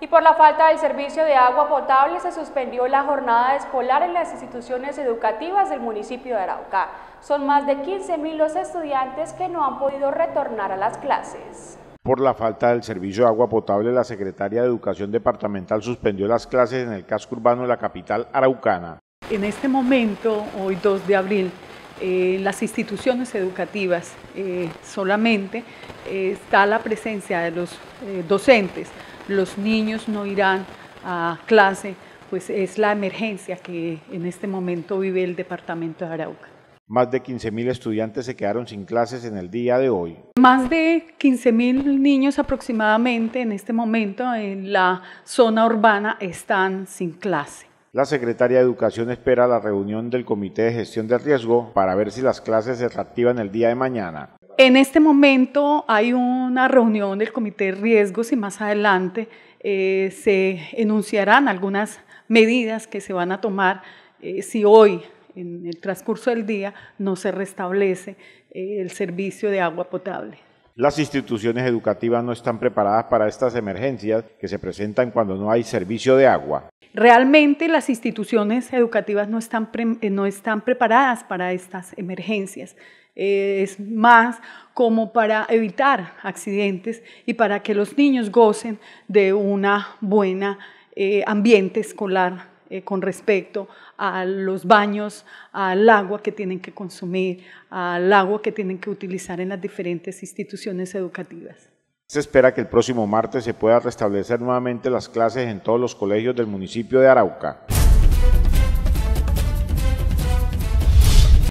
Y por la falta del servicio de agua potable se suspendió la jornada escolar en las instituciones educativas del municipio de Arauca. Son más de 15.000 los estudiantes que no han podido retornar a las clases. Por la falta del servicio de agua potable, la Secretaria de Educación Departamental suspendió las clases en el casco urbano de la capital araucana. En este momento, hoy 2 de abril, eh, las instituciones educativas eh, solamente eh, está la presencia de los docentes. Los niños no irán a clase, pues es la emergencia que en este momento vive el departamento de Arauca. Más de 15.000 estudiantes se quedaron sin clases en el día de hoy. Más de 15.000 niños aproximadamente en este momento en la zona urbana están sin clase. La secretaria de Educación espera la reunión del Comité de Gestión de Riesgo para ver si las clases se reactivan el día de mañana. En este momento hay una reunión del Comité de Riesgos y más adelante eh, se enunciarán algunas medidas que se van a tomar eh, si hoy en el transcurso del día no se restablece eh, el servicio de agua potable. Las instituciones educativas no están preparadas para estas emergencias que se presentan cuando no hay servicio de agua. Realmente las instituciones educativas no están, eh, no están preparadas para estas emergencias. Eh, es más como para evitar accidentes y para que los niños gocen de una buena eh, ambiente escolar eh, con respecto a los baños, al agua que tienen que consumir, al agua que tienen que utilizar en las diferentes instituciones educativas. Se espera que el próximo martes se pueda restablecer nuevamente las clases en todos los colegios del municipio de Arauca.